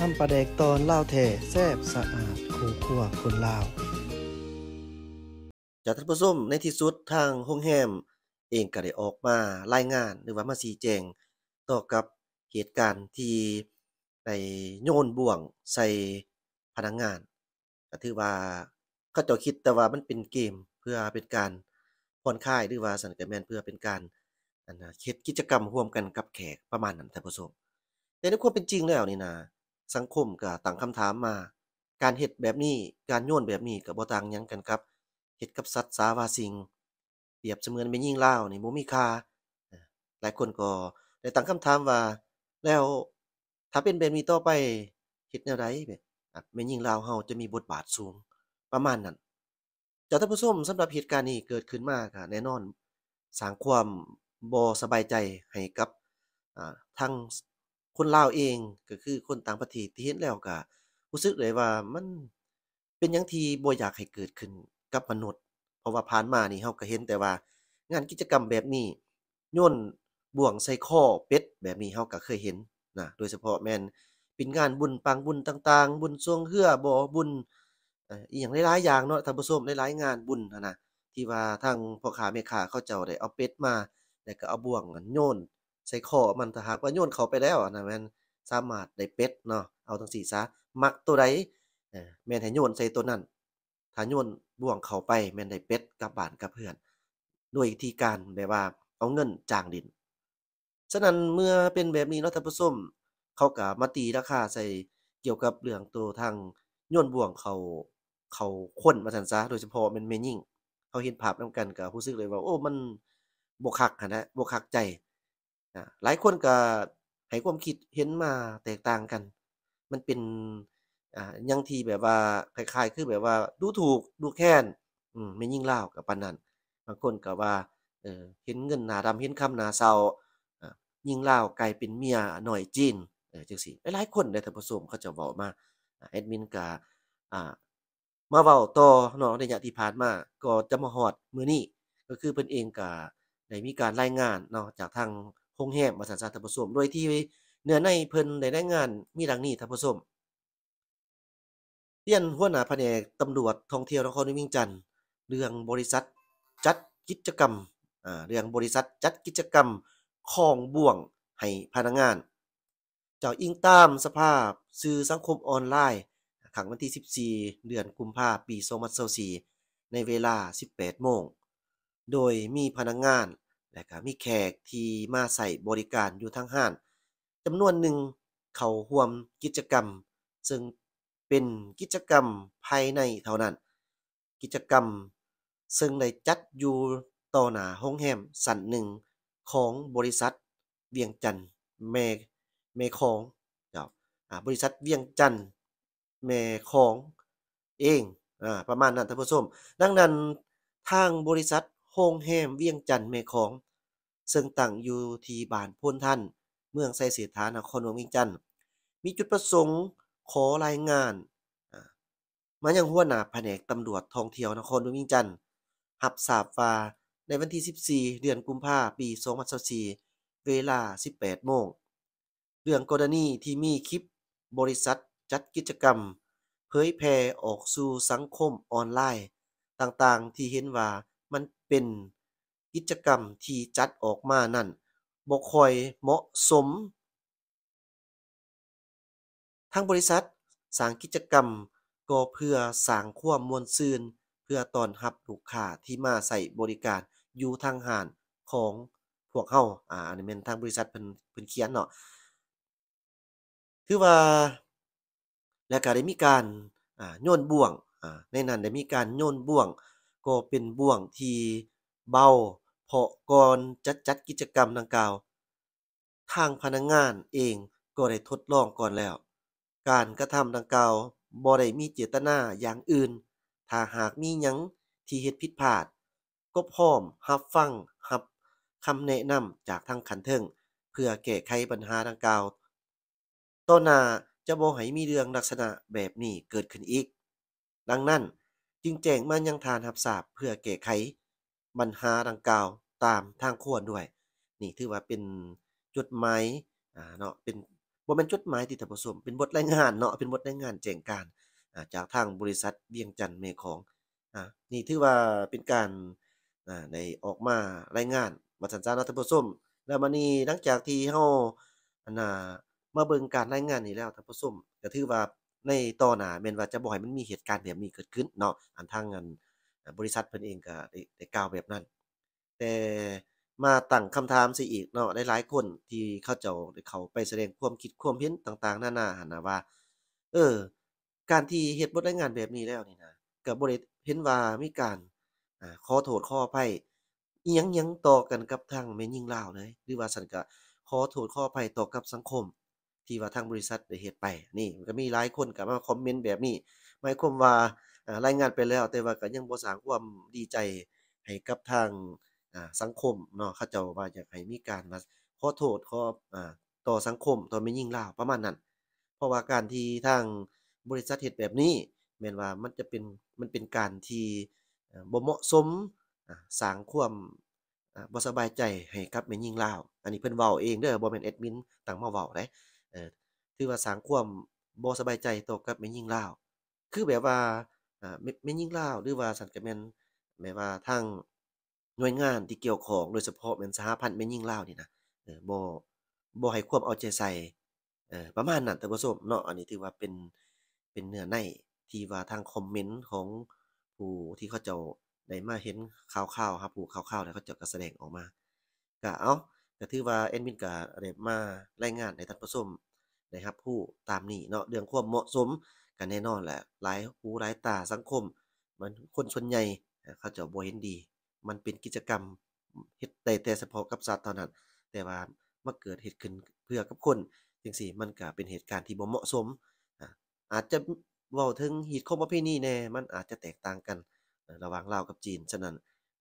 นำปลาเด็กตอนเล่าเท่แซ่บสะอาดคูคั่วคนลาวจากท่านผู้ชมในที่สุดทางโรงแฮมเองก็ได้ออกมารายงาน หรือว่ามาชี้แจงต่อ กับเหตุการณ์ที่ในโยนบ่วงใส่พนักงงานก็ถือว่าเขาเจ้าคิดแต่ว่ามันเป็นเกมเพื่อเป็นการผ่อนคลาย หรือว่าสันกแมนเพื่อเป็นการอันนะเฮ็ดกิจกรรมร่วมกันกับแขกประมาณนั้นท่านผู้ชมแต่ในความเป็นจริงแล้วนี่นะสังคม ก็ตั้งคำถามมา การเฮ็ดแบบนี้การโยนแบบนี้ก็บ่ต่างหยังกันครับเฮ็ดกับสัตว์สาวาสิง เปรียบเสมือนเป็นยิ่งล่าวนี่บ่มีค่าหลายคนก็ได้ตั้งคำถามว่าแล้วถ้าเป็นแบบนี้ต่อไปเฮ็ดแนวใดแบบแม่ยิ่งลาวเฮาจะมีบทบาทสูงประมาณนั้นจาท่านผู้ชมสำหรับเหตุการณ์นี้เกิดขึ้นมาก็แน่นอนสร้างความบ่สบายใจให้กับทางคนลาวเองก็คือคนต่างประเทศที่เห็นแล้วก็รู้สึกเลยว่ามันเป็นยังที่บ่อยากให้เกิดขึ้นกับมนุษย์เพราะว่าผ่านมานี่เฮาก็เห็นแต่ว่า งานกิจกรรมแบบนี้ย่นบ่วงใส่ข้อเป็ดแบบนี้เฮาก็เคยเห็นนะโดยเฉพาะแม่นเป็นงานบุญปังบุญต่าง ๆ บุญทวงเฮือบ่บุญอีหยังหลายๆอย่างเนาะท่านผู้ชมหลายๆงานบุญนะที่ว่าทางพ่อค้าแม่ค้าเขาเจ้าได้เอาเป็ดมา แล้วก็เอาบ่วงโยนใส่ข้อมันถ้าหากว่าโยนเขาไปแล้วนะแม่นสามารถได้เป็ดเนาะเอาตั้งสี่ซะมักตัวใดแม่นให้โยนใส่ตัวนั้นถ้าโยนบ่วงเขาไปแม่นได้เป็ดกับบานกับเพื่อน ด้วยวิธีการแบบว่าเอาเงินจางดิน ฉะนั้นเมื่อเป็นแบบนี้เนาะท่านผู้ชมเขาก็มาตีราคาใส่เกี่ยวกับเรื่องตัวทางโยนบ่วงเขาเขาคนมาสันซะโดยเฉพาะมันเมยิ่งเขาเห็นภาพนำากันกับผู้ซึกเลยว่าโอ้มันบกคักนะบกคักใจหลายคนก็ให้ความคิดเห็นมาแตกต่างกัน มันเป็นอ่ายังทีแบบว่าคล้ายๆคือแบบว่าดูถูกดูแค้นอืมไม่ยิ่งเล่ากับปันนั้นบางคนก็ว่าเออเห็นเงินหนาดำเห็นคำหนาเศร้ายิ่งเล่ากลายเป็นเมียหน่อยจีนเออจังส่หลายคนในแต่ผสมเขาจะบอกมา แอดมินก็อ่ามาเว้าต่อเนาะในยะที่ผ่านมา ก็จะมาหอดมื้อนี้ก็คือเพิ่นเองก็ได้มีการรายงานเนาะจากทางคงแห้งปสานสาทับผสมโดยที่เนื้อในเพิ่นได้ได้งานมีดังนี้ทับผสมเรียนหัวหน้าแผนกตำรวจท่องเที่ยวนครนวิ่งจันทร์เรื่องบริษัทจัดกิจกรรม เรื่องบริษัทจัดกิจกรรมคองบ่วงให้พนักงาน เจ้าอิงตามสภาพสื่อสังคมออนไลน์ ขังวันที่ 14 เดือนกุมภาพันธ์ ปี2024ในเวลา 18โมงโดยมีพนักงานและก็มีแขกที่มาใส่บริการอยู่ทางห้านจำนวนหนึ่งเขาห่วมกิจกรรมซึ่งเป็นกิจกรรมภายในเท่านั้น กิจกรรมซึ่งได้จัดอยู่ต่อหน้าห้องแฮมสันหนึ่งของบริษัทเวียงจันแม่แม่ของบบริษัทเวียงจันแม่ของเองอ่าประมาณนั้นท่านผู้ชมดังนั้นทางบริษัทโฮงแฮมเวียงจันแม่ของซึ่งตั้งอยู่ที่บ้านพ้นท่าน เมืองไซเสียฐานนครหลวงเวีงจันทร์มีจุดประสงค์ขอรายงานมายังหัวหน้าแผนกตำรวจท่องเที่ยวนครหลวงเวีงจันทร์หับสาบว้าในวันที่14 เดือนกุมภาพันธ์ปี2024เวลา 18 โมงเรื่องกรณีที่มีคลิปบริษัทจัดกิจกรรม เผยแพร่ออกสู่สังคมออนไลน์ต่างๆที่เห็นว่ามันเป็นกิจกรรมที่จัดออกมานั้นบ่ค่อยเหมาะสม ทางบริษัทสร้างกิจกรรมก็เพื่อสร้างความมวลซืนเพื่อต้อนรับลูกค้าที่มาใส่บริการ อยู่ทางห่านของพวกเฮาอ่าอันนี้เป็นทางบริษัทเพิ่นเพิ่นเขียนเนาะคือว่าและก็ได้มีการอ่าโยนบ่วงอ่าในนั้นได้มีการโยนบ่วงก็เป็นบ่วงที่เบาเพราะก่อนจัดจัดกิจกรรมดังกล่าว ทางพนักงงานเองก็ได้ทดลองก่อนแล้ว การกระทำดังกล่าวบ่ได้มีเจตนาอย่างอื่น ถ้าหากมีหยังที่เฮ็ดผิดพลาด ก็พร้อมรับฟังรับคำแนะนำจากทางขันเทิงเพื่อแก้ไขปัญหาดังกล่าวต่อหน้าจะบ่ให้มีเรื่องลักษณะแบบนี้เกิดขึ้นอีก ดังนั้นจึงแจ้งมายังทานรับทราบเพื่อแก้ไขปัญหาดังกล่าวตามทางควรด้วย นี่ถือว่าเป็นจุดหมายอ่าเนาะเป็นบ่เป็นจดหมายที่ท่านผู้ชมเป็นบทรายงานเนาะเป็นบทรายงานแจ้งการจากทางบริษัทเวียงจันทร์เมของอ่านี่ถือว่าเป็นการอ่าในออกมารายงานมาสัญจานาท่านผู้ชมแล้วมานี่หลังจากที่เฮาอันน่ะมาเบิ่งการรายงานนี้แล้วท่านผู้ชมก็ถือว่าในต่อหน้าแม่นว่าจะบ่ให้มันมีเหตุการณ์แบบนี้เกิดขึ้นเนาะอันทางอันบริษัทเพิ่นเองก็ได้กล่าวแบบนั้น แต่มาตั้งคำถามสิอีกเนาะหลายๆคนที่เขาเจ้าเขาไปแสดงความคิดความเห็นต่างๆนานาหันนะว่าเออการที่เฮ็ดบ่ได้งานแบบนี้แล้วนี่นะก็บ่ได้เห็นว่ามีการอ่าขอโทษขออภัยอีหยังยังต่อกันกับทางแม่ยิ่งลาวเลยหรือว่าสันก็ขอโทษขออภัยต่อกับสังคม ที่ว่าทางบริษัทได้เฮ็ดไปนี่มันก็มีหลายคนก็มาคอมเมนต์แบบนี้หมายความว่ารายงานไปแล้ว แต่ว่าก็ยังบ่สร้างความดีใจให้กับทางสังคมเนาะเขาเจ้าว่าอยากให้มีการมาขอโทษขอต่อสังคมต่อไม่ยิ่งลาวประมาณนั้น เพราะว่าการที่ทางบริษัทเหตุแบบนี้แม่นว่ามันจะเป็นมันเป็นการที่บ่เหมาะสมสร้างความบ่สบายใจให้กับแม่ยิ่งลาว อันนี้เพิ่นเว้าเองเด้อบ่แม่นแอดมินต่างมาเว้าเด้เออถือว่าสร้างความบ่สบายใจต่อกับแม่ยิ่งลาวคือแบบว่าอ่าแม่ยิ่งลาวหรือว่าสันก็แม่นแม้ว่าทางหน่วยงานที่เกี่ยวข้อง โดยเฉพาะแม่นสหพันธ์แม่ยิ่งลาวนี่นะเออบ่บ่ให้ความเอาใจใส่เออประมาณนั้นแต่บ่ส้มเนาะอันนี้ถือว่าเป็นเป็นเนื้อในที่ว่าทางคอมเมนต์ของผู้ที่เขาเจ้าได้มาเห็นข่าวๆ ครับผู้ข่าวๆแล้วเขาเจ้าก็แสดงออกมาก็เอาก็ถือว่าแอดมินก็ได้มารายงานให้ท่านผู้ชมได้รับผู้ตามนี้เนาะเรื่องความเหมาะสมกันแน่นอน แหละ หลายหูหลายตาสังคม มันคนส่วนใหญ่เขาจะบ่เห็นดี มันเป็นกิจกรรมเฮ็ดแต่แต่เฉพาะกับสัตว์เท่านั้น แต่ว่ามาเกิดเหตุขึ้นเพื่อกับคนจังซี่ มันก็เป็นเหตุการณ์ที่บ่เหมาะสม อาจจะเว้าถึงหีดคมประเพณีแน่ มันอาจจะแตกต่างกันระหว่างลาวกับจีน ฉะนั้น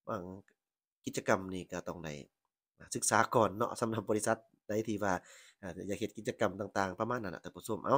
บางกิจกรรมนี่ก็ต้องได้ศึกษาก่อนเนาะสำหรับบริษัทใดที่ว่าอยากเฮ็ดกิจกรรมต่าง ๆประมาณนั้นนะแต่ผส้ชมเอา